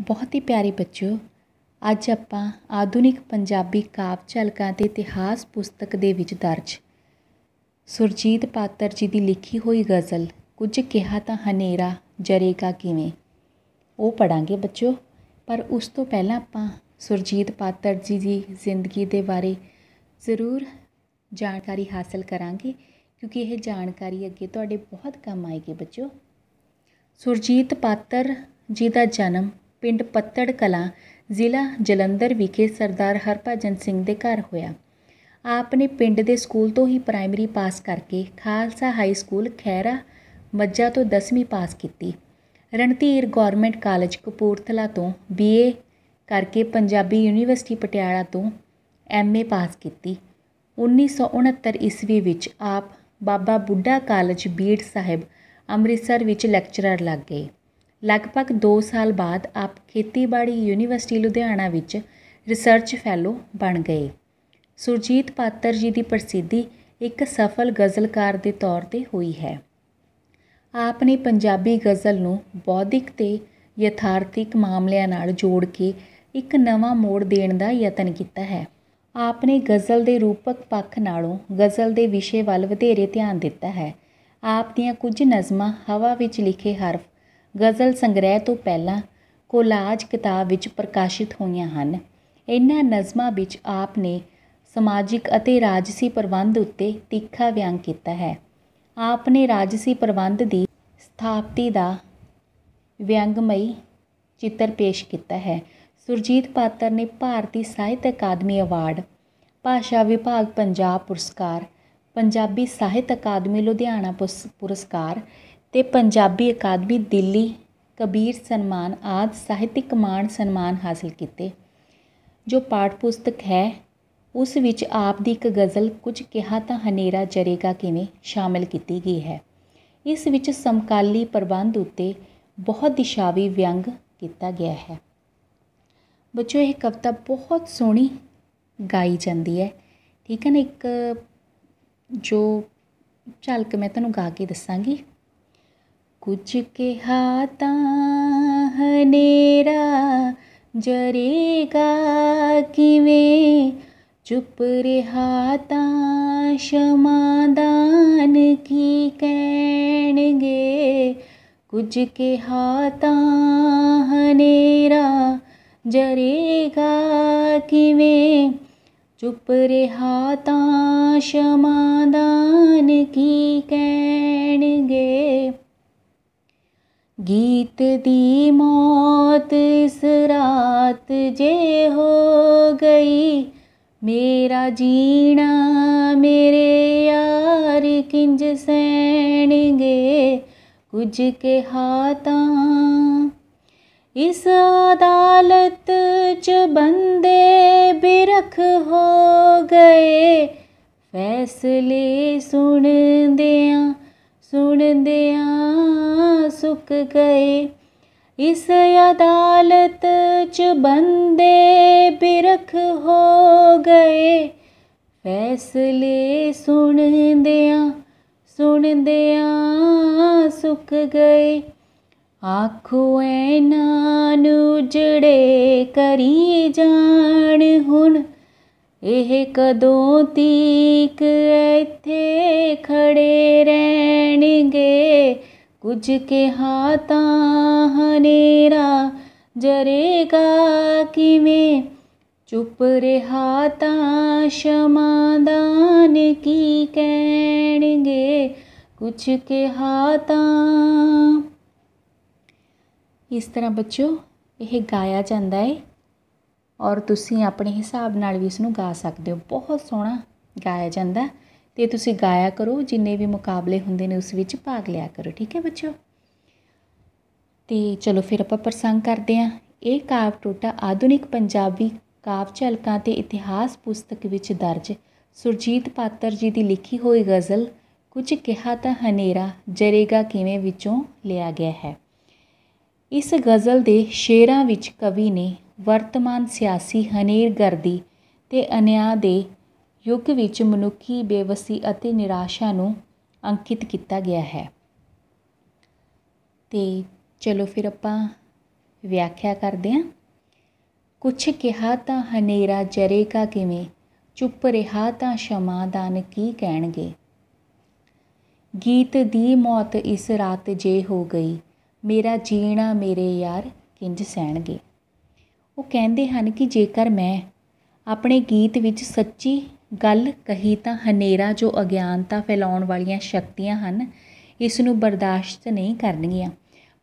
ਬਹੁਤ ਹੀ ਪਿਆਰੇ ਬੱਚਿਓ ਅੱਜ ਆਪਾਂ ਆਧੁਨਿਕ ਪੰਜਾਬੀ ਕਾਵ ਝਲਕਾਂ ਤੇ ਇਤਿਹਾਸ ਪੁਸਤਕ ਦੇ ਵਿੱਚ ਦਰਜ ਸੁਰਜੀਤ ਪਾਤਰ ਜੀ ਦੀ ਲਿਖੀ ਹੋਈ ਗਜ਼ਲ ਕੁਝ ਕਿਹਾ ਤਾਂ ਹਨੇਰਾ ਜਰੇਗਾ ਕਿਵੇਂ ਉਹ ਪੜਾਂਗੇ ਬੱਚਿਓ ਪਰ ਉਸ ਤੋਂ ਪਹਿਲਾਂ ਆਪਾਂ ਸੁਰਜੀਤ ਪਾਤਰ ਜੀ ਦੀ ਜ਼ਿੰਦਗੀ ਦੇ ਬਾਰੇ ਜ਼ਰੂਰ ਜਾਣਕਾਰੀ ਹਾਸਲ ਕਰਾਂਗੇ ਕਿਉਂਕਿ ਇਹ ਜਾਣਕਾਰੀ ਅੱਗੇ ਤੁਹਾਡੇ ਬਹੁਤ ਕੰਮ ਆਏਗੀ ਬੱਚਿਓ ਸੁਰਜੀਤ ਪਾਤਰ ਜੀ ਦਾ ਜਨਮ ਪਿੰਡ ਪੱਤੜ ਕਲਾ ਜ਼ਿਲ੍ਹਾ ਜਲੰਧਰ ਵਿਖੇ ਸਰਦਾਰ ਹਰਭਜਨ ਸਿੰਘ ਦੇ ਘਰ ਹੋਇਆ ਆਪ ਨੇ ਪਿੰਡ ਦੇ ਸਕੂਲ ਤੋਂ ਹੀ ਪ੍ਰਾਇਮਰੀ ਪਾਸ ਕਰਕੇ ਖਾਲਸਾ ਹਾਈ ਸਕੂਲ ਖੈਰਾ ਮੱਜਾ ਤੋਂ 10ਵੀਂ ਪਾਸ ਕੀਤੀ ਰਣਧੀਰ ਗਵਰਨਮੈਂਟ ਕਾਲਜ ਕਪੂਰਥਲਾ ਤੋਂ ਬੀਏ ਕਰਕੇ ਪੰਜਾਬੀ ਯੂਨੀਵਰਸਿਟੀ ਪਟਿਆਲਾ ਤੋਂ ਐਮਏ ਪਾਸ ਕੀਤੀ 1969 ਈਸਵੀ ਵਿੱਚ ਆਪ ਬਾਬਾ ਬੁੱਢਾ ਕਾਲਜ ਬੀੜ ਸਾਹਿਬ ਅੰਮ੍ਰਿਤਸਰ ਵਿੱਚ ਲੈਕਚਰਰ ਲੱਗ ਗਏ ਲਗਭਗ 2 ਸਾਲ ਬਾਅਦ ਆਪ ਖੇਤੀਬਾੜੀ ਯੂਨੀਵਰਸਿਟੀ ਲੁਧਿਆਣਾ ਵਿੱਚ ਰਿਸਰਚ ਫੈਲੋ ਬਣ ਗਏ ਸੁਰਜੀਤ ਪਾਤਰ ਜੀ ਦੀ ਪ੍ਰਸਿੱਧੀ ਇੱਕ ਸਫਲ ਗਜ਼ਲਕਾਰ ਦੇ ਤੌਰ ਤੇ ਹੋਈ ਹੈ ਆਪ ਨੇ ਪੰਜਾਬੀ ਗਜ਼ਲ ਨੂੰ ਬੌਧਿਕ ਤੇ ਯਥਾਰਥਿਕ ਮਾਮਲਿਆਂ ਨਾਲ ਜੋੜ ਕੇ ਇੱਕ ਨਵਾਂ ਮੋੜ ਦੇਣ ਦਾ ਯਤਨ ਕੀਤਾ ਹੈ ਆਪ ਨੇ ਗਜ਼ਲ ਦੇ ਰੂਪਕ ਪੱਖ ਨਾਲੋਂ ਗਜ਼ਲ ਦੇ ਵਿਸ਼ੇ ਵੱਲ ਵਧੇਰੇ ਧਿਆਨ ਦਿੱਤਾ ਹੈ ਆਪ ਦੀਆਂ ਕੁਝ ਨਜ਼ਮਾਂ ਹਵਾ ਵਿੱਚ ਲਿਖੇ ਹਰਫ ਗਜ਼ਲ ਸੰਗ੍ਰਹਿ ਤੋਂ ਪਹਿਲਾਂ ਕੋਲਾਜ ਕਿਤਾਬ ਵਿੱਚ ਪ੍ਰਕਾਸ਼ਿਤ ਹੋਈਆਂ ਹਨ ਇਹਨਾਂ ਨਜ਼ਮਾਂ ਵਿੱਚ ਆਪ ਨੇ ਸਮਾਜਿਕ ਅਤੇ ਰਾਜਸੀ ਪ੍ਰਬੰਧ ਉੱਤੇ ਤਿੱਖਾ ਵਿਅੰਗ ਕੀਤਾ ਹੈ ਆਪ ਨੇ ਰਾਜਸੀ ਪ੍ਰਬੰਧ ਦੀ ਸਥਾਪਤੀ ਦਾ ਵਿਅੰਗਮਈ ਚਿੱਤਰ ਪੇਸ਼ ਕੀਤਾ ਹੈ ਸੁਰਜੀਤ ਪਾਤਰ ਨੇ ਭਾਰਤੀ ਸਾਹਿਤ ਅਕਾਦਮੀ ਅਵਾਰਡ ਭਾਸ਼ਾ ਵਿਭਾਗ ਪੰਜਾਬ ਪੁਰਸਕਾਰ ਪੰਜਾਬੀ ਸਾਹਿਤ ਅਕਾਦਮੀ ਲੁਧਿਆਣਾ ਪੁਰਸਕਾਰ ਤੇ ਪੰਜਾਬੀ ਅਕਾਦਮੀ ਦਿੱਲੀ ਕਬੀਰ ਸਨਮਾਨ ਆਦ ਸਾਹਿਤਿਕ ਮਾਣ ਸਨਮਾਨ ਹਾਸਲ ਕੀਤੇ ਜੋ ਪਾਠ ਪੁਸਤਕ ਹੈ ਉਸ ਵਿੱਚ ਆਪ ਦੀ ਇੱਕ ਗਜ਼ਲ ਕੁਝ ਕਿਹਾ ਤਾਂ ਹਨੇਰਾ ਜਰੇਗਾ ਕਿਵੇਂ ਸ਼ਾਮਿਲ ਕੀਤੀ ਗਈ ਹੈ ਇਸ ਵਿੱਚ ਸਮਕਾਲੀ ਪ੍ਰਬੰਧ ਉੱਤੇ ਬਹੁਤ ਦਿਸ਼ਾਵੀ ਵਿਅੰਗ ਕੀਤਾ ਗਿਆ ਹੈ ਬੱਚੋ ਇਹ ਕਵਿਤਾ ਬਹੁਤ ਸੋਹਣੀ ਗਾਈ ਜਾਂਦੀ ਹੈ ਠੀਕ ਹੈ ਨਾ ਇੱਕ ਜੋ ਝਲਕ ਮੈਂ ਤੁਹਾਨੂੰ ਗਾ ਕੇ ਦੱਸਾਂਗੀ कुछ के हाथा जरेगा किवें चुप रे हाथा क्षमादान की कैण गे कुछ के हाथा जरेगा किवें चुप रे हाथा क्षमादान की गे ਗੀਤ ਦੀ ਮੌਤ ਇਸ ਰਾਤ ਜੇ ਹੋ ਗਈ ਮੇਰਾ ਜੀਣਾ ਮੇਰੇ ਯਾਰ ਕਿੰਜ ਸਹਿਣਗੇ ਕੁਝ ਕਿਹਾ ਤਾਂ ਇਸ ਅਦਾਲਤ ਚ ਬੰਦੇ ਬਿਰਖ ਹੋ ਗਏ ਫੈਸਲੇ ਸੁਣਦਿਆਂ ਸੁਣਦਿਆਂ ਸੁੱਕ ਗਏ ਇਸ ਅਦਾਲਤ ਚ ਬੰਦੇ ਬਿਰਖ ਹੋ ਗਏ ਫੈਸਲੇ ਸੁਣਦਿਆਂ ਸੁਣਦਿਆਂ ਸੁੱਕ ਗਏ ਆਖੋ ਐਨਾ ਨੂੰ ਜੜੇ ਕਰੀ ਜਾਣ ਹੁਣ ਇਹ ਕਦੋਂ ਤੀਕ ਇੱਥੇ ਖੜੇ ਰਹਿਣਗੇ ਕੁਝ ਕਿਹਾ ਤਾਂ ਹਨੇਰਾ ਜਰੇਗਾ ਕਿਵੇਂ ਚੁੱਪ ਰਿਹਾ ਤਾਂ ਸ਼ਮਾਦਾਨ ਕੀ ਕਹਿਣਗੇ ਕੁਝ ਕਿਹਾ ਤਾਂ ਇਸ ਤਰ੍ਹਾਂ ਬੱਚੋ ਇਹ ਗਾਇਆ ਜਾਂਦਾ ਹੈ ਔਰ ਤੁਸੀਂ ਆਪਣੇ ਹਿਸਾਬ ਨਾਲ ਵੀ ਇਸ ਨੂੰ ਗਾ ਸਕਦੇ ਹੋ ਬਹੁਤ ਸੋਹਣਾ ਗਾਇਆ ਜਾਂਦਾ ਤੇ ਤੁਸੀਂ ਗਾਇਆ ਕਰੋ ਜਿੰਨੇ ਵੀ ਮੁਕਾਬਲੇ ਹੁੰਦੇ ਨੇ ਉਸ ਵਿੱਚ ਭਾਗ ਲਿਆ ਕਰੋ ਠੀਕ ਹੈ ਬੱਚਿਓ ਤੇ ਚਲੋ ਫਿਰ ਆਪਾਂ ਪ੍ਰਸੰਗ ਕਰਦੇ ਹਾਂ ਇਹ ਕਾਵ ਟੋਟਾ ਆਧੁਨਿਕ ਪੰਜਾਬੀ ਕਾਵ ਝਲਕਾਂ ਤੇ ਇਤਿਹਾਸ ਪੁਸਤਕ ਵਿੱਚ ਦਰਜ ਸੁਰਜੀਤ ਪਾਤਰ ਜੀ ਦੀ ਲਿਖੀ ਹੋਈ ਗਜ਼ਲ ਕੁਝ ਕਿਹਾ ਤਾਂ ਹਨੇਰਾ ਜਰੇਗਾ ਕਿਵੇਂ ਵਿੱਚੋਂ ਲਿਆ ਗਿਆ ਹੈ ਇਸ ਗਜ਼ਲ ਦੇ ਸ਼ੇਰਾਂ ਵਿੱਚ ਕਵੀ ਨੇ ਵਰਤਮਾਨ ਸਿਆਸੀ ਹਨੇਰਗਰਦੀ ਤੇ ਅਨਿਆਂ ਦੇ ਯੁੱਗ ਵਿੱਚ ਮਨੁੱਖੀ ਬੇਵਸੀ ਅਤੇ ਨਿਰਾਸ਼ਾ ਨੂੰ ਅੰਕਿਤ ਕੀਤਾ ਗਿਆ ਹੈ ਤੇ ਚਲੋ ਫਿਰ ਆਪਾਂ ਵਿਆਖਿਆ ਕਰਦੇ ਹਾਂ ਕੁਛ ਕਿਹਾ ਤਾਂ ਹਨੇਰਾ ਜਰੇਗਾ ਕਿਵੇਂ ਚੁੱਪ ਰਿਹਾ ਤਾਂ ਸ਼ਮਾਦਾਨ ਕੀ ਕਹਿਣਗੇ ਗੀਤ ਦੀ ਮੌਤ ਇਸ ਰਾਤ ਜੇ ਹੋ ਗਈ ਮੇਰਾ ਜੀਣਾ ਮੇਰੇ ਯਾਰ ਕਿੰਜ ਸਹਿਣਗੇ ਉਹ ਕਹਿੰਦੇ ਹਨ ਕਿ ਜੇਕਰ ਮੈਂ ਆਪਣੇ ਗੀਤ ਵਿੱਚ ਸੱਚੀ ਗੱਲ ਕਹੀ ਤਾਂ ਹਨੇਰਾ ਜੋ ਅਗਿਆਨਤਾ ਫੈਲਾਉਣ ਵਾਲੀਆਂ ਸ਼ਕਤੀਆਂ ਹਨ ਇਸ ਨੂੰ ਬਰਦਾਸ਼ਤ ਨਹੀਂ ਕਰਨਗੀਆਂ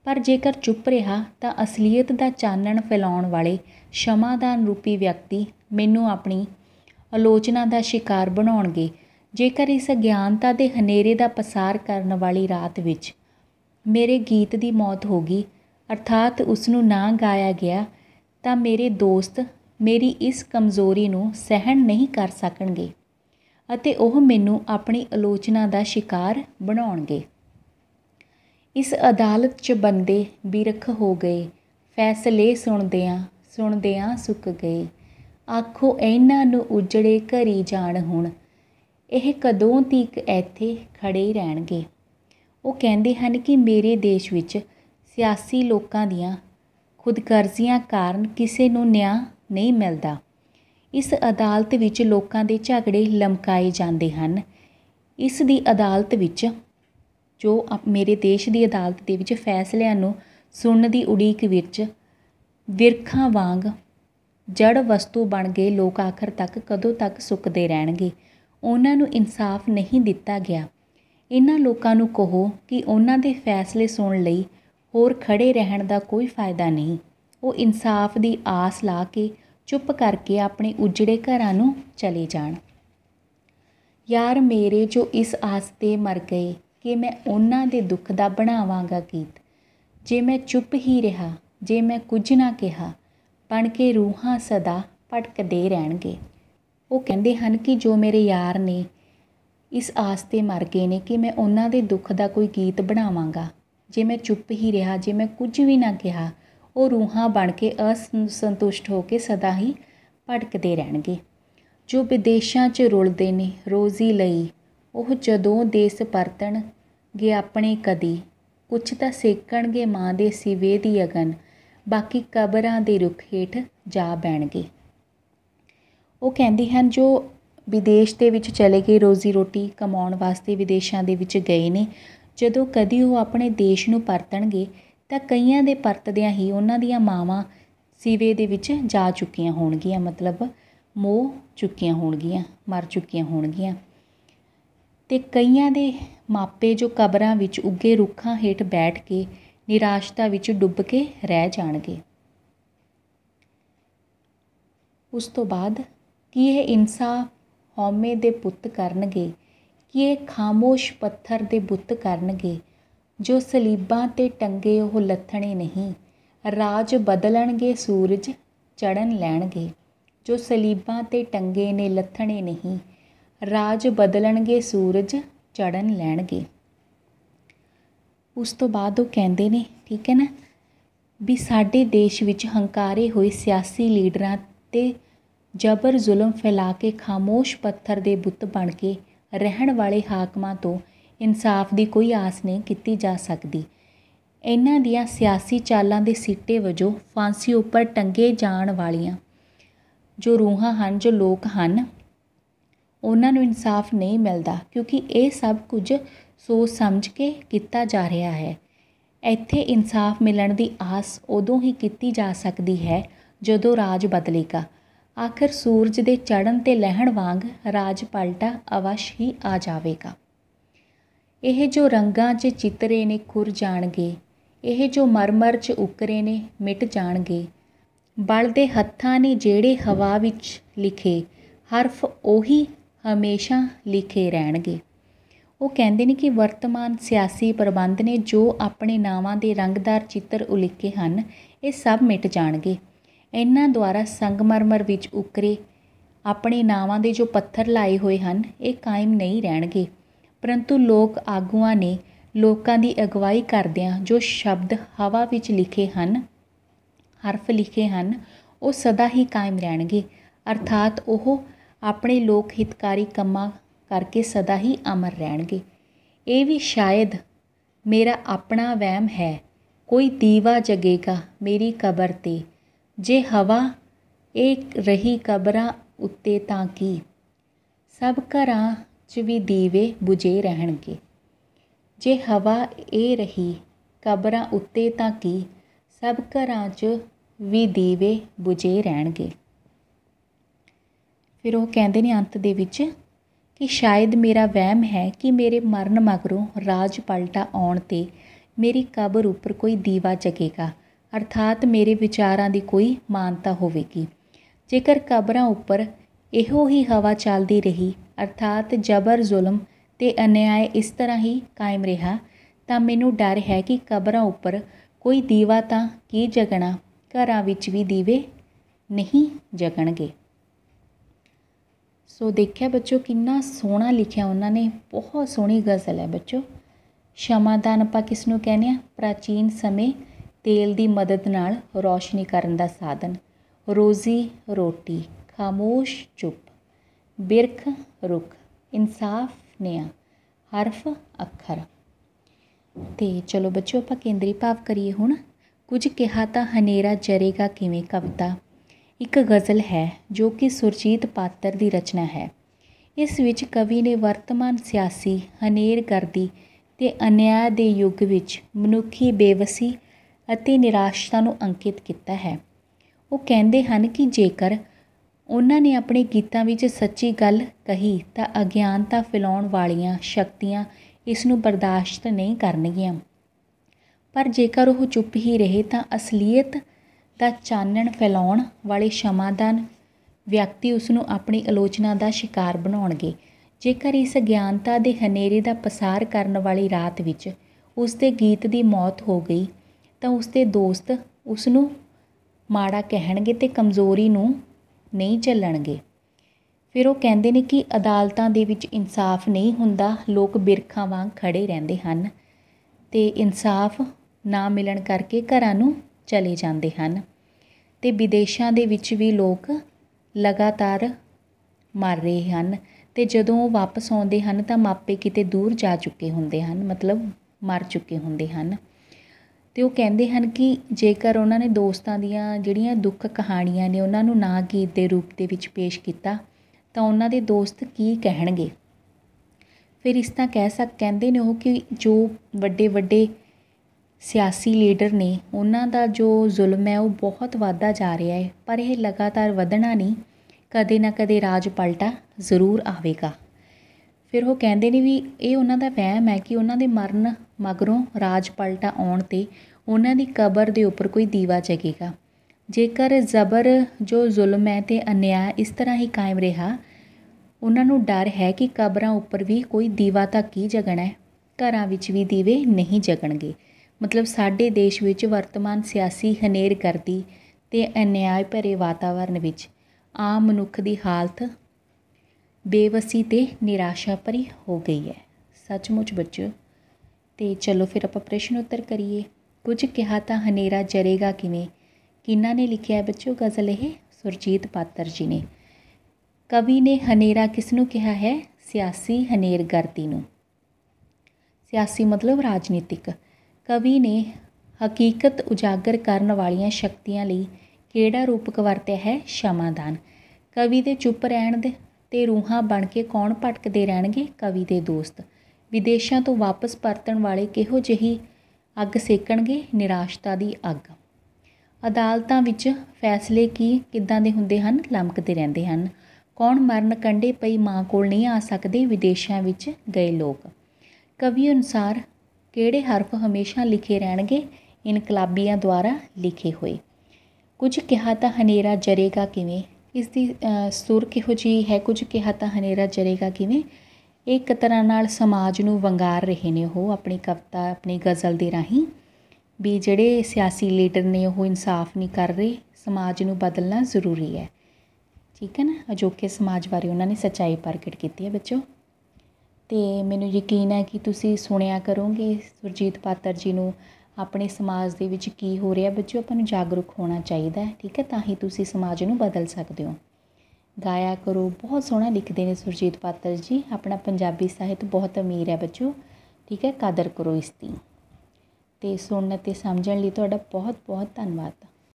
ਪਰ ਜੇਕਰ ਚੁੱਪ ਰਿਹਾ ਤਾਂ ਅਸਲੀਅਤ ਦਾ ਚਾਨਣ ਫੈਲਾਉਣ ਵਾਲੇ ਸ਼ਮਾਦਾਨ ਰੂਪੀ ਵਿਅਕਤੀ ਮੈਨੂੰ ਆਪਣੀ ਆਲੋਚਨਾ ਦਾ ਸ਼ਿਕਾਰ ਬਣਾਉਣਗੇ ਜੇਕਰ ਇਸ ਅਗਿਆਨਤਾ ਦੇ ਹਨੇਰੇ ਦਾ ਪਸਾਰ ਕਰਨ ਵਾਲੀ ਰਾਤ ਵਿੱਚ ਮੇਰੇ ਗੀਤ ਦੀ ਮੌਤ ਹੋ ਗਈ ਅਰਥਾਤ ਉਸ ਨੂੰ ਨਾ ਗਾਇਆ ਗਿਆ ਤਾਂ ਮੇਰੇ ਦੋਸਤ ਮੇਰੀ ਇਸ ਕਮਜ਼ੋਰੀ ਨੂੰ ਸਹਿਣ ਨਹੀਂ ਕਰ ਸਕਣਗੇ ਅਤੇ ਉਹ ਮੈਨੂੰ ਆਪਣੀ ਆਲੋਚਨਾ ਦਾ ਸ਼ਿਕਾਰ ਬਣਾਉਣਗੇ ਇਸ ਅਦਾਲਤ 'ਚ ਬੰਦੇ ਬਿਰਖ ਹੋ ਗਏ ਫੈਸਲੇ ਸੁਣਦੇ ਆ ਸੁਣਦੇ ਆ ਸੁੱਕ ਗਏ ਆਖੋ ਇਹਨਾਂ ਨੂੰ ਉਜੜੇ ਘਰੀ ਜਾਣ ਹੁਣ ਇਹ ਕਦੋਂ ਤੀਕ ਇੱਥੇ ਖੜੇ ਰਹਿਣਗੇ ਉਹ ਕਹਿੰਦੇ ਹਨ ਕਿ ਮੇਰੇ ਦੇਸ਼ ਵਿੱਚ ਸਿਆਸੀ ਲੋਕਾਂ ਦੀਆਂ ਖੁਦਗਰਜ਼ੀਆਂ ਕਾਰਨ ਕਿਸੇ ਨੂੰ ਨਿਆਂ ਨਹੀਂ ਮਿਲਦਾ ਇਸ ਅਦਾਲਤ ਵਿੱਚ ਲੋਕਾਂ ਦੇ ਝਗੜੇ ਲਮਕਾਏ ਜਾਂਦੇ ਹਨ ਇਸ ਦੀ ਅਦਾਲਤ ਵਿੱਚ ਜੋ ਮੇਰੇ ਦੇਸ਼ ਦੀ ਅਦਾਲਤ ਦੇ ਵਿੱਚ ਫੈਸਲਿਆਂ ਨੂੰ ਸੁਣਨ ਦੀ ਉਡੀਕ ਵਿੱਚ ਵਿਰਖਾਂ ਵਾਂਗ ਜੜ ਵਸਤੂ ਬਣ ਗਏ ਲੋਕ ਆਖਰ ਤੱਕ ਕਦੋਂ ਤੱਕ ਸੁੱਕਦੇ ਰਹਿਣਗੇ ਉਹਨਾਂ ਨੂੰ ਇਨਸਾਫ ਨਹੀਂ ਦਿੱਤਾ ਗਿਆ ਇਹਨਾਂ ਲੋਕਾਂ ਨੂੰ ਕਹੋ ਕਿ ਉਹਨਾਂ ਦੇ ਫੈਸਲੇ ਸੁਣ ਲਈ ਹੋਰ ਖੜੇ ਰਹਿਣ ਦਾ ਕੋਈ ਫਾਇਦਾ ਨਹੀਂ ਉਹ ਇਨਸਾਫ ਦੀ ਆਸ ਲਾ ਕੇ ਚੁੱਪ ਕਰਕੇ ਆਪਣੇ ਉਜੜੇ ਘਰਾਂ ਨੂੰ ਚਲੇ ਜਾਣ ਯਾਰ ਮੇਰੇ ਜੋ ਇਸ ਆਸ ਤੇ ਮਰ ਗਏ ਕਿ ਮੈਂ ਉਹਨਾਂ ਦੇ ਦੁੱਖ ਦਾ ਬਣਾਵਾਂਗਾ ਗੀਤ ਜੇ ਮੈਂ ਚੁੱਪ ਹੀ ਰਿਹਾ ਜੇ ਮੈਂ ਕੁਝ ਨਾ ਕਿਹਾ ਬਣ ਕੇ ਰੂਹਾਂ ਸਦਾ ਭਟਕਦੇ ਰਹਿਣਗੇ ਉਹ ਕਹਿੰਦੇ ਹਨ ਕਿ ਜੋ ਮੇਰੇ ਯਾਰ ਨੇ ਇਸ ਆਸ ਤੇ ਮਰ ਗਏ ਨੇ ਕਿ ਮੈਂ ਉਹਨਾਂ ਦੇ ਦੁੱਖ ਦਾ ਕੋਈ ਗੀਤ ਬਣਾਵਾਂਗਾ ਜੇ ਮੈਂ ਚੁੱਪ ਹੀ ਰਿਹਾ ਜੇ ਮੈਂ ਕੁਝ ਵੀ ਨਾ ਕਿਹਾ ਉਹ ਰੂਹਾਂ ਬਣ ਕੇ ਅਸੰਤੁਸ਼ਟ ਹੋ ਕੇ ਸਦਾ ਹੀ ਭਟਕਦੇ ਰਹਿਣਗੇ ਜੋ ਵਿਦੇਸ਼ਾਂ 'ਚ ਰੁਲਦੇ ਨੇ ਰੋਜ਼ੀ ਲਈ ਉਹ ਜਦੋਂ ਦੇਸ ਪਰਤਣ ਗੇ ਆਪਣੇ ਕਦੀ ਕੁਛ ਤਾਂ ਸੇਕਣਗੇ ਮਾਂ ਦੇ ਸਿਵੇ ਦੀ ਅਗਨ ਬਾਕੀ ਕਬਰਾਂ ਦੇ ਰੁੱਖ ਹੇਠ ਜਾ ਬੈਣਗੇ ਉਹ ਕਹਿੰਦੇ ਹਨ ਜੋ ਵਿਦੇਸ਼ ਦੇ ਵਿੱਚ ਚਲੇ ਗਏ ਰੋਜ਼ੀ ਰੋਟੀ ਕਮਾਉਣ ਵਾਸਤੇ ਵਿਦੇਸ਼ਾਂ ਦੇ ਵਿੱਚ ਗਏ ਨੇ ਜਦੋਂ ਕਦੀ ਉਹ ਆਪਣੇ ਦੇਸ਼ ਨੂੰ ਪਰਤਣਗੇ ਤਾਂ ਕਈਆਂ ਦੇ ਪਰਤਦਿਆਂ ਹੀ ਉਹਨਾਂ ਦੀਆਂ ਮਾਵਾਂ ਸੀਵੇ ਦੇ ਵਿੱਚ ਜਾ ਚੁੱਕੀਆਂ ਹੋਣਗੀਆਂ ਮਤਲਬ ਮੋਹ ਚੁੱਕੀਆਂ ਹੋਣਗੀਆਂ ਮਰ ਚੁੱਕੀਆਂ ਹੋਣਗੀਆਂ ਤੇ ਕਈਆਂ ਦੇ ਮਾਪੇ ਜੋ ਕਬਰਾਂ ਵਿੱਚ ਉੱਗੇ ਰੁੱਖਾਂ ਹੇਠ ਬੈਠ ਕੇ ਨਿਰਾਸ਼ਤਾ ਵਿੱਚ ਡੁੱਬ ਕੇ ਰਹਿ ਜਾਣਗੇ ਉਸ ਤੋਂ ਬਾਅਦ ਕੀ ਇਹ ਇਨਸਾਫ ਹੌਮੇ ਦੇ ਪੁੱਤ ਕਰਨਗੇ ਕਿ ਇਹ ਖਾਮੋਸ਼ ਪੱਥਰ ਦੇ ਬੁੱਤ ਕਰਨਗੇ ਜੋ ਸਲੀਬਾਂ ਤੇ ਟੰਗੇ ਉਹ ਲੱਥਣੇ ਨਹੀਂ ਰਾਜ ਬਦਲਣਗੇ ਸੂਰਜ ਚੜਨ ਲੈਣਗੇ ਜੋ ਸਲੀਬਾਂ ਤੇ ਟੰਗੇ ਨੇ ਲੱਥਣੇ ਨਹੀਂ ਰਾਜ ਬਦਲਣਗੇ ਸੂਰਜ ਚੜਨ ਲੈਣਗੇ ਉਸ ਤੋਂ ਬਾਅਦ ਉਹ ਕਹਿੰਦੇ ਨੇ ਠੀਕ ਹੈ ਨਾ ਵੀ ਸਾਡੇ ਦੇਸ਼ ਵਿੱਚ ਹੰਕਾਰੇ ਹੋਏ ਸਿਆਸੀ ਲੀਡਰਾਂ ਤੇ ਜਬਰ ਜ਼ੁਲਮ ਫੈਲਾ ਕੇ ਖਾਮੋਸ਼ ਪੱਥਰ ਦੇ ਬੁੱਤ ਬਣ ਕੇ ਰਹਿਣ ਵਾਲੇ ਹਾਕਮਾਂ ਤੋਂ ਇਨਸਾਫ ਦੀ ਕੋਈ ਆਸ ਨਹੀਂ ਕੀਤੀ ਜਾ ਸਕਦੀ ਇਹਨਾਂ ਦੀਆਂ ਸਿਆਸੀ ਚਾਲਾਂ ਦੇ ਸਿੱਟੇ ਵਜੋਂ ਫਾਂਸੀ ਉੱਪਰ ਟੰਗੇ ਜਾਣ ਵਾਲੀਆਂ ਜੋ ਰੂਹਾਂ ਹਨ ਜੋ ਲੋਕ ਹਨ ਉਹਨਾਂ ਨੂੰ ਇਨਸਾਫ ਨਹੀਂ ਮਿਲਦਾ ਕਿਉਂਕਿ ਇਹ ਸਭ ਕੁਝ ਸੋਚ ਸਮਝ ਕੇ ਕੀਤਾ ਜਾ ਰਿਹਾ ਹੈ ਇੱਥੇ ਇਨਸਾਫ ਮਿਲਣ ਦੀ ਆਸ ਉਦੋਂ ਹੀ ਕੀਤੀ ਜਾ ਸਕਦੀ ਹੈ ਜਦੋਂ ਰਾਜ ਬਦਲੇਗਾ ਆਖਰ ਸੂਰਜ ਦੇ ਚੜ੍ਹਨ ਤੇ ਲਹਿਣ ਵਾਂਗ ਰਾਜ ਪਲਟਾ ਅਵਸ਼ ਹੀ ਆ ਜਾਵੇਗਾ ਇਹ ਜੋ ਰੰਗਾਂ 'ਚ ਚਿੱਤਰੇ ਨੇ ਖੁਰ ਜਾਣਗੇ ਇਹ ਜੋ ਮਰਮਰ 'ਚ ਉਕਰੇ ਨੇ ਮਿਟ ਜਾਣਗੇ ਬਲ ਦੇ ਹੱਥਾਂ ਨੇ ਜਿਹੜੇ ਹਵਾ ਵਿੱਚ ਲਿਖੇ ਹਰਫ ਉਹੀ ਹਮੇਸ਼ਾ ਲਿਖੇ ਰਹਿਣਗੇ ਉਹ ਕਹਿੰਦੇ ਨੇ ਕਿ ਵਰਤਮਾਨ ਸਿਆਸੀ ਪ੍ਰਬੰਧ ਨੇ ਜੋ ਆਪਣੇ ਨਾਵਾਂ ਦੇ ਰੰਗਦਾਰ ਚਿੱਤਰ ਉਲਿਖੇ ਹਨ ਇਹ ਸਭ ਮਿਟ ਜਾਣਗੇ ਇਹਨਾਂ ਦੁਆਰਾ ਸੰਗਮਰਮਰ ਵਿੱਚ ਉੱਕਰੇ ਆਪਣੇ ਨਾਵਾਂ ਦੇ ਜੋ ਪੱਥਰ ਲਾਏ ਹੋਏ ਹਨ ਇਹ ਕਾਇਮ ਨਹੀਂ ਰਹਿਣਗੇ ਪਰੰਤੂ ਲੋਕ ਆਗੂਆਂ ਨੇ ਲੋਕਾਂ ਦੀ ਅਗਵਾਈ ਕਰਦਿਆਂ ਜੋ ਸ਼ਬਦ ਹਵਾ ਵਿੱਚ ਲਿਖੇ ਹਨ ਹਰਫ ਲਿਖੇ ਹਨ ਉਹ ਸਦਾ ਹੀ ਕਾਇਮ ਰਹਿਣਗੇ ਅਰਥਾਤ ਉਹ ਆਪਣੇ ਲੋਕ ਹਿਤਕਾਰੀ ਕੰਮਾਂ ਕਰਕੇ ਸਦਾ ਹੀ ਅਮਰ ਰਹਿਣਗੇ ਇਹ ਵੀ ਸ਼ਾਇਦ ਮੇਰਾ ਆਪਣਾ ਵਹਿਮ ਹੈ ਕੋਈ ਦੀਵਾ ਜਗੇਗਾ ਮੇਰੀ ਕਬਰ ਤੇ ਜੇ ਹਵਾ ਇੱਕ ਰਹੀ ਕਬਰਾਂ ਉੱਤੇ ਤਾਂ ਕੀ ਸਭ ਘਰਾਂ 'ਚ ਵੀ ਦੀਵੇ ਬੁਝੇ ਰਹਿਣਗੇ ਜੇ ਹਵਾ ਇਹ ਰਹੀ ਕਬਰਾਂ ਉੱਤੇ ਤਾਂ ਕੀ ਸਭ ਘਰਾਂ 'ਚ ਵੀ ਦੀਵੇ ਬੁਝੇ ਰਹਿਣਗੇ ਫਿਰ ਉਹ ਕਹਿੰਦੇ ਨੇ ਅੰਤ ਦੇ ਵਿੱਚ ਕਿ ਸ਼ਾਇਦ ਮੇਰਾ ਵਹਿਮ ਹੈ ਕਿ ਮੇਰੇ ਮਰਨ ਮਗਰੋਂ ਰਾਜ ਪਲਟਾ ਆਉਣ ਤੇ ਮੇਰੀ ਕਬਰ ਉੱਪਰ ਕੋਈ ਦੀਵਾ ਜਗੇਗਾ ਅਰਥਾਤ ਮੇਰੇ ਵਿਚਾਰਾਂ ਦੀ ਕੋਈ ਮਾਨਤਾ ਹੋਵੇਗੀ ਜੇਕਰ ਕਬਰਾਂ ਉੱਪਰ ਇਹੋ ਹੀ ਹਵਾ ਚੱਲਦੀ ਰਹੀ ਅਰਥਾਤ ਜ਼ਬਰ ਜ਼ੁਲਮ ਤੇ ਅਨਿਆਇ ਇਸ ਤਰ੍ਹਾਂ ਹੀ ਕਾਇਮ ਰਿਹਾ ਤਾਂ ਮੈਨੂੰ ਡਰ ਹੈ ਕਿ ਕਬਰਾਂ ਉੱਪਰ ਕੋਈ ਦੀਵਾ ਤਾਂ ਕੀ ਜਗਣਾ ਘਰਾਂ ਵਿੱਚ ਵੀ ਦੀਵੇ ਨਹੀਂ ਜਗਣਗੇ ਸੋ ਦੇਖਿਆ ਬੱਚੋ ਕਿੰਨਾ ਸੋਹਣਾ ਲਿਖਿਆ ਉਹਨਾਂ ਨੇ ਬਹੁਤ ਸੋਹਣੀ ਗਜ਼ਲ ਹੈ ਬੱਚੋ ਸ਼ਮਾਦਾਨ ਆਪਾਂ ਕਿਸ ਨੂੰ ਕਹਿੰਦੇ ਆ ਪ੍ਰਾਚੀਨ ਸਮੇਂ ਤੇਲ ਦੀ ਮਦਦ ਨਾਲ ਰੋਸ਼ਨੀ ਕਰਨ ਦਾ ਸਾਧਨ ਰੋਜ਼ੀ ਰੋਟੀ ਖਾਮੋਸ਼ ਚੁੱਪ ਬਿਰਖ ਰੁੱਖ ਇਨਸਾਫ ਨਿਆ ਹਰਫ ਅੱਖਰ ਤੇ ਚਲੋ ਬੱਚਿਓ ਆਪਾਂ ਕੇਂਦਰੀ ਭਾਵ ਕਰੀਏ ਹੁਣ ਕੁਝ ਕਿਹਾ ਤਾਂ ਹਨੇਰਾ ਜਰੇਗਾ ਕਿਵੇਂ ਕਵਤਾ ਇੱਕ ਗਜ਼ਲ ਹੈ ਜੋ ਕਿ ਸੁਰਜੀਤ ਪਾਤਰ ਦੀ ਰਚਨਾ ਹੈ ਇਸ ਵਿੱਚ ਕਵੀ ਨੇ ਵਰਤਮਾਨ ਸਿਆਸੀ ਹਨੇਰ ਕਰਦੀ ਤੇ ਅਨਿਆਂ ਦੇ ਯੁੱਗ ਵਿੱਚ ਮਨੁੱਖੀ ਬੇਵਸੀ ਅਤੇ ਨਿਰਾਸ਼ਤਾ ਨੂੰ ਅੰਕਿਤ ਕੀਤਾ ਹੈ ਉਹ ਕਹਿੰਦੇ ਹਨ ਕਿ ਜੇਕਰ ਉਹਨਾਂ ਨੇ ਆਪਣੇ ਗੀਤਾਂ ਵਿੱਚ ਸੱਚੀ ਗੱਲ ਕਹੀ ਤਾਂ ਅਗਿਆਨਤਾ ਫੈਲਾਉਣ ਵਾਲੀਆਂ ਸ਼ਕਤੀਆਂ ਇਸ ਨੂੰ ਬਰਦਾਸ਼ਤ ਨਹੀਂ ਕਰਨਗੀਆਂ ਪਰ ਜੇਕਰ ਉਹ ਚੁੱਪ ਹੀ ਰਹੇ ਤਾਂ ਅਸਲੀਅਤ ਦਾ ਚਾਨਣ ਫੈਲਾਉਣ ਵਾਲੇ ਸ਼ਮਾਦਾਨ ਵਿਅਕਤੀ ਉਸ ਨੂੰ ਆਪਣੀ ਆਲੋਚਨਾ ਦਾ ਸ਼ਿਕਾਰ ਬਣਾਉਣਗੇ ਜੇਕਰ ਇਸ ਗਿਆਨਤਾ ਦੇ ਹਨੇਰੇ ਦਾ ਪਸਾਰ ਕਰਨ ਵਾਲੀ ਰਾਤ ਵਿੱਚ ਉਸ ਦੇ ਗੀਤ ਦੀ ਮੌਤ ਹੋ ਗਈ ਤਾਂ ਉਸਦੇ ਦੋਸਤ ਉਸ ਨੂੰ ਮਾੜਾ ਕਹਿਣਗੇ ਤੇ ਕਮਜ਼ੋਰੀ ਨੂੰ ਨਹੀਂ ਚੱਲਣਗੇ ਫਿਰ ਉਹ ਕਹਿੰਦੇ ਨੇ ਕਿ ਅਦਾਲਤਾਂ ਦੇ ਵਿੱਚ ਇਨਸਾਫ ਨਹੀਂ ਹੁੰਦਾ ਲੋਕ ਬਿਰਖਾਂ ਵਾਂਗ ਖੜੇ ਰਹਿੰਦੇ ਹਨ ਤੇ ਇਨਸਾਫ ਨਾ ਮਿਲਣ ਕਰਕੇ ਘਰਾਂ ਨੂੰ ਚਲੇ ਜਾਂਦੇ ਹਨ ਤੇ ਵਿਦੇਸ਼ਾਂ ਦੇ ਵਿੱਚ ਵੀ ਲੋਕ ਲਗਾਤਾਰ ਮਰ ਰਹੇ ਹਨ ਤੇ ਜਦੋਂ ਉਹ ਵਾਪਸ ਆਉਂਦੇ ਹਨ ਤਾਂ ਮਾਪੇ ਕਿਤੇ ਦੂਰ ਜਾ ਚੁੱਕੇ ਹੁੰਦੇ ਹਨ ਮਤਲਬ ਮਰ ਚੁੱਕੇ ਹੁੰਦੇ ਹਨ ਤੇ ਉਹ ਕਹਿੰਦੇ ਹਨ ਕਿ ਜੇਕਰ ਉਹਨਾਂ ਨੇ ਦੋਸਤਾਂ ਦੀਆਂ ਜਿਹੜੀਆਂ ਦੁੱਖ ਕਹਾਣੀਆਂ ਨੇ ਉਹਨਾਂ ਨੂੰ ਨਾ ਗੀਤ ਦੇ ਰੂਪ ਦੇ ਵਿੱਚ ਪੇਸ਼ ਕੀਤਾ ਤਾਂ ਉਹਨਾਂ ਦੇ ਦੋਸਤ ਕੀ ਕਹਿਣਗੇ ਫਿਰ ਇਸ ਤਾਂ ਕਹਿ ਸਕ ਕਹਿੰਦੇ ਨੇ ਉਹ ਕਿ ਜੋ ਵੱਡੇ ਵੱਡੇ ਸਿਆਸੀ ਲੀਡਰ ਨੇ ਉਹਨਾਂ ਦਾ ਜੋ ਜ਼ੁਲਮ ਹੈ ਉਹ ਬਹੁਤ ਵਾਧਾ ਜਾ ਰਿਹਾ ਹੈ ਪਰ ਇਹ ਲਗਾਤਾਰ ਵਧਣਾ ਨਹੀਂ ਕਦੇ ਨਾ ਕਦੇ ਰਾਜ ਪਲਟਾ ਜ਼ਰੂਰ ਆਵੇਗਾ ਫਿਰ ਉਹ ਕਹਿੰਦੇ ਨੇ ਵੀ ਇਹ ਉਹਨਾਂ ਦਾ ਵਹਿਮ ਹੈ ਕਿ ਉਹਨਾਂ ਦੇ ਮਰਨ ਮਗਰੋਂ ਰਾਜ ਪਲਟਾ ਆਉਣ 'ਤੇ ਉਹਨਾਂ ਦੀ ਕਬਰ ਦੇ ਉੱਪਰ ਕੋਈ ਦੀਵਾ ਜਗੇਗਾ ਜੇਕਰ ਜ਼ਬਰ ਜੋ ਜ਼ੁਲਮ ਹੈ ਤੇ ਅਨਿਆ ਇਸ ਤਰ੍ਹਾਂ ਹੀ ਕਾਇਮ ਰਿਹਾ ਉਹਨਾਂ ਨੂੰ ਡਰ ਹੈ ਕਿ ਕਬਰਾਂ ਉੱਪਰ ਵੀ ਕੋਈ ਦੀਵਾ ਤਾਂ ਕੀ ਜਗਣਾ ਹੈ ਘਰਾਂ ਵਿੱਚ ਵੀ ਦੀਵੇ ਨਹੀਂ ਜਗਣਗੇ ਮਤਲਬ ਸਾਡੇ ਦੇਸ਼ ਵਿੱਚ ਵਰਤਮਾਨ ਸਿਆਸੀ ਹਨੇਰ ਕਰਦੀ ਤੇ ਅਨਿਆਇ ਭਰੇ ਵਾਤਾਵਰਣ ਵਿੱਚ ਆਮ ਮਨੁੱਖ ਦੀ ਹਾਲਤ ਬੇਵਸੀ ਤੇ ਨਿਰਾਸ਼ਾ ਭਰੀ ਹੋ ਗਈ ਹੈ ਸੱਚਮੁੱਚ ਬੱਚੋ ਤੇ ਚਲੋ ਫਿਰ ਆਪਾਂ ਪ੍ਰਸ਼ਨ ਉੱਤਰ ਕਰੀਏ ਕੁਝ ਕਿਹਾ ਤਾਂ ਹਨੇਰਾ ਜਰੇਗਾ ਕਿਵੇਂ ਕਿਹਨਾਂ ਨੇ ਲਿਖਿਆ ਬੱਚੋ ਗਜ਼ਲ ਇਹ ਸੁਰਜੀਤ ਪਾਤਰ ਜੀ ਨੇ ਕਵੀ ਨੇ ਹਨੇਰਾ ਕਿਸ ਨੂੰ ਕਿਹਾ ਹੈ ਸਿਆਸੀ ਹਨੇਰਗਰਦੀ ਨੂੰ ਸਿਆਸੀ ਮਤਲਬ ਰਾਜਨੀਤਿਕ ਕਵੀ ਨੇ ਹਕੀਕਤ ਉਜਾਗਰ ਕਰਨ ਵਾਲੀਆਂ ਸ਼ਕਤੀਆਂ ਲਈ ਕਿਹੜਾ ਰੂਪਕ ਵਰਤਿਆ ਹੈ ਸ਼ਮਾਦਾਨ ਕਵੀ ਦੇ ਚੁੱਪ ਰਹਿਣ ਦੇ ਤੇ ਰੂਹਾਂ ਬਣ ਕੇ ਕੌਣ ਭਟਕਦੇ ਰਹਿਣਗੇ ਕਵੀ ਦੇ ਦੋਸਤ ਵਿਦੇਸ਼ਾਂ ਤੋਂ ਵਾਪਸ ਪਰਤਣ ਵਾਲੇ ਕਿਹੋ ਜਿਹੀ ਅੱਗ ਸੇਕਣਗੇ ਨਿਰਾਸ਼ਤਾ ਦੀ ਅੱਗ ਅਦਾਲਤਾਂ ਵਿੱਚ ਫੈਸਲੇ ਕੀ ਕਿੱਦਾਂ ਦੇ ਹੁੰਦੇ ਹਨ ਲਮਕਦੇ ਰਹਿੰਦੇ ਹਨ ਕੌਣ ਮਰਨ ਕੰਡੇ ਪਈ ਮਾਂ ਕੋਲ ਨਹੀਂ ਆ ਸਕਦੇ ਵਿਦੇਸ਼ਾਂ ਵਿੱਚ ਗਏ ਲੋਕ ਕਵੀ ਅਨੁਸਾਰ ਕਿਹੜੇ ਹਰਫ ਹਮੇਸ਼ਾ ਲਿਖੇ ਰਹਿਣਗੇ ਇਨਕਲਾਬੀਆਂ ਦੁਆਰਾ ਲਿਖੇ ਹੋਏ ਕੁਝ ਕਿਹਾ ਤਾਂ ਹਨੇਰਾ ਜਰੇਗਾ ਕਿਵੇਂ ਇਸ ਦੀ ਸੂਰ ਕਿਹੋ ਜੀ ਹੈ ਕੁਝ ਕਿਹਾ ਤਾਂ ਹਨੇਰਾ ਜਰੇਗਾ ਕਿਵੇਂ ਇੱਕ ਤਰ੍ਹਾਂ ਨਾਲ ਸਮਾਜ ਨੂੰ ਵੰਗਾਰ ਰਹੇ ਨੇ ਉਹ ਆਪਣੀ ਕਵਿਤਾ ਆਪਣੀ ਗਜ਼ਲ ਦੇ ਰਾਹੀਂ ਵੀ ਜਿਹੜੇ ਸਿਆਸੀ ਲੀਡਰ ਨੇ ਉਹ ਇਨਸਾਫ ਨਹੀਂ ਕਰ ਰਹੇ ਸਮਾਜ ਨੂੰ ਬਦਲਣਾ ਜ਼ਰੂਰੀ ਹੈ ਠੀਕ ਹੈ ਨਾ ਅਜੋਕੇ ਸਮਾਜ ਬਾਰੇ ਉਹਨਾਂ ਨੇ ਸਚਾਈ ਪ੍ਰਗਟ ਕੀਤੀ ਹੈ ਬੱਚੋ ਤੇ ਮੈਨੂੰ ਯਕੀਨ ਹੈ ਕਿ ਤੁਸੀਂ ਸੁਣਿਆ ਕਰੋਗੇ ਸੁਰਜੀਤ ਪਾਤਰ ਜੀ ਨੂੰ ਆਪਣੇ ਸਮਾਜ ਦੇ ਵਿੱਚ ਕੀ ਹੋ ਰਿਹਾ ਬੱਚਿਓ ਆਪਾਂ ਨੂੰ ਜਾਗਰੂਕ ਹੋਣਾ ਚਾਹੀਦਾ ਹੈ ਠੀਕ ਹੈ ਤਾਂ ਹੀ ਤੁਸੀਂ ਸਮਾਜ ਨੂੰ ਬਦਲ ਸਕਦੇ ਹੋ ਗਾਇਆ ਕਰੋ ਬਹੁਤ ਸੋਹਣਾ ਲਿਖਦੇ ਨੇ ਸੁਰਜੀਤ ਪਾਤਰ ਜੀ ਆਪਣਾ ਪੰਜਾਬੀ ਸਾਹਿਤ ਬਹੁਤ ਅਮੀਰ ਹੈ ਬੱਚਿਓ ਠੀਕ ਹੈ ਕਦਰ ਕਰੋ ਇਸ ਦੀ ਤੇ ਸੁਣਨ ਤੇ ਸਮਝਣ ਲਈ ਤੁਹਾਡਾ ਬਹੁਤ ਬਹੁਤ ਧੰਨਵਾਦ